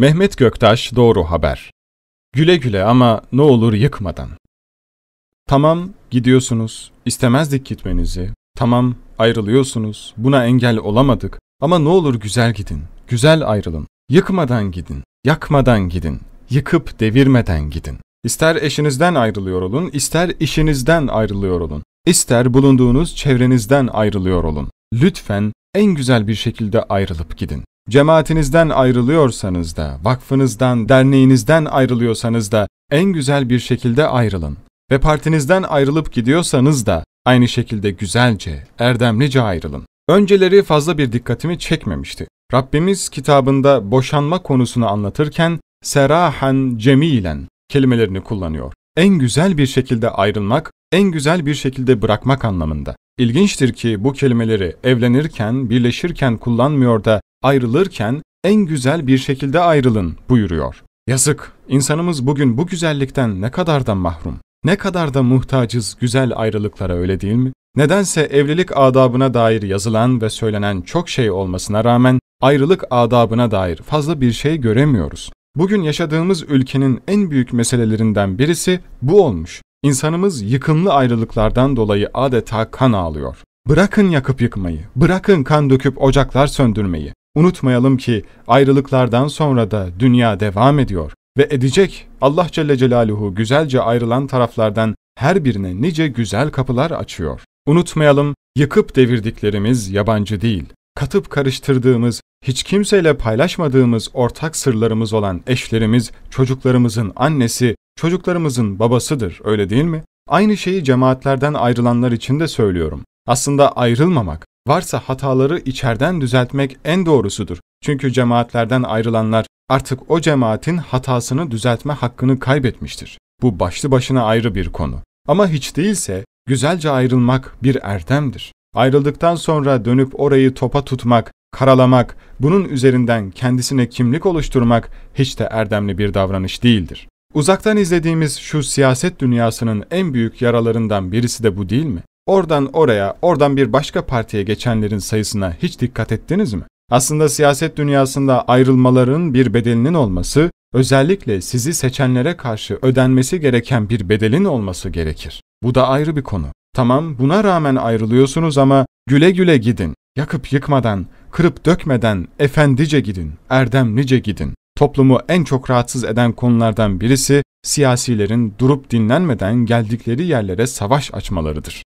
Mehmet Göktaş Doğru Haber Güle güle ama ne olur yıkmadan. Tamam gidiyorsunuz, İstemezdik gitmenizi. Tamam ayrılıyorsunuz, buna engel olamadık. Ama ne olur güzel gidin, güzel ayrılın. Yıkmadan gidin, yakmadan gidin, yıkıp devirmeden gidin. İster eşinizden ayrılıyor olun, ister işinizden ayrılıyor olun, ister bulunduğunuz çevrenizden ayrılıyor olun. Lütfen en güzel bir şekilde ayrılıp gidin. Cemaatinizden ayrılıyorsanız da, vakfınızdan, derneğinizden ayrılıyorsanız da en güzel bir şekilde ayrılın. Ve partinizden ayrılıp gidiyorsanız da aynı şekilde güzelce, erdemlice ayrılın. Önceleri fazla bir dikkatimi çekmemişti. Rabbimiz kitabında boşanma konusunu anlatırken serahen cemilen kelimelerini kullanıyor. En güzel bir şekilde ayrılmak, en güzel bir şekilde bırakmak anlamında. İlginçtir ki bu kelimeleri evlenirken, birleşirken kullanmıyor da ayrılırken en güzel bir şekilde ayrılın buyuruyor. Yazık, insanımız bugün bu güzellikten ne kadar da mahrum. Ne kadar da muhtacız güzel ayrılıklara öyle değil mi? Nedense evlilik adabına dair yazılan ve söylenen çok şey olmasına rağmen ayrılık adabına dair fazla bir şey göremiyoruz. Bugün yaşadığımız ülkenin en büyük meselelerinden birisi bu olmuş. İnsanımız yıkımlı ayrılıklardan dolayı adeta kan ağlıyor. Bırakın yakıp yıkmayı, bırakın kan döküp ocaklar söndürmeyi. Unutmayalım ki ayrılıklardan sonra da dünya devam ediyor ve edecek. Allah Celle Celaluhu güzelce ayrılan taraflardan her birine nice güzel kapılar açıyor. Unutmayalım, yıkıp devirdiklerimiz yabancı değil. Katıp karıştırdığımız, hiç kimseyle paylaşmadığımız ortak sırlarımız olan eşlerimiz, çocuklarımızın annesi, çocuklarımızın babasıdır, öyle değil mi? Aynı şeyi cemaatlerden ayrılanlar için de söylüyorum. Aslında ayrılmamak, varsa hataları içerden düzeltmek en doğrusudur. Çünkü cemaatlerden ayrılanlar artık o cemaatin hatasını düzeltme hakkını kaybetmiştir. Bu başlı başına ayrı bir konu. Ama hiç değilse güzelce ayrılmak bir erdemdir. Ayrıldıktan sonra dönüp orayı topa tutmak, karalamak, bunun üzerinden kendisine kimlik oluşturmak hiç de erdemli bir davranış değildir. Uzaktan izlediğimiz şu siyaset dünyasının en büyük yaralarından birisi de bu değil mi? Oradan oraya, oradan bir başka partiye geçenlerin sayısına hiç dikkat ettiniz mi? Aslında siyaset dünyasında ayrılmaların bir bedelinin olması, özellikle sizi seçenlere karşı ödenmesi gereken bir bedelin olması gerekir. Bu da ayrı bir konu. Tamam buna rağmen ayrılıyorsunuz ama güle güle gidin. Yakıp yıkmadan, kırıp dökmeden efendice gidin, erdemlice gidin. Toplumu en çok rahatsız eden konulardan birisi siyasilerin durup dinlenmeden geldikleri yerlere savaş açmalarıdır.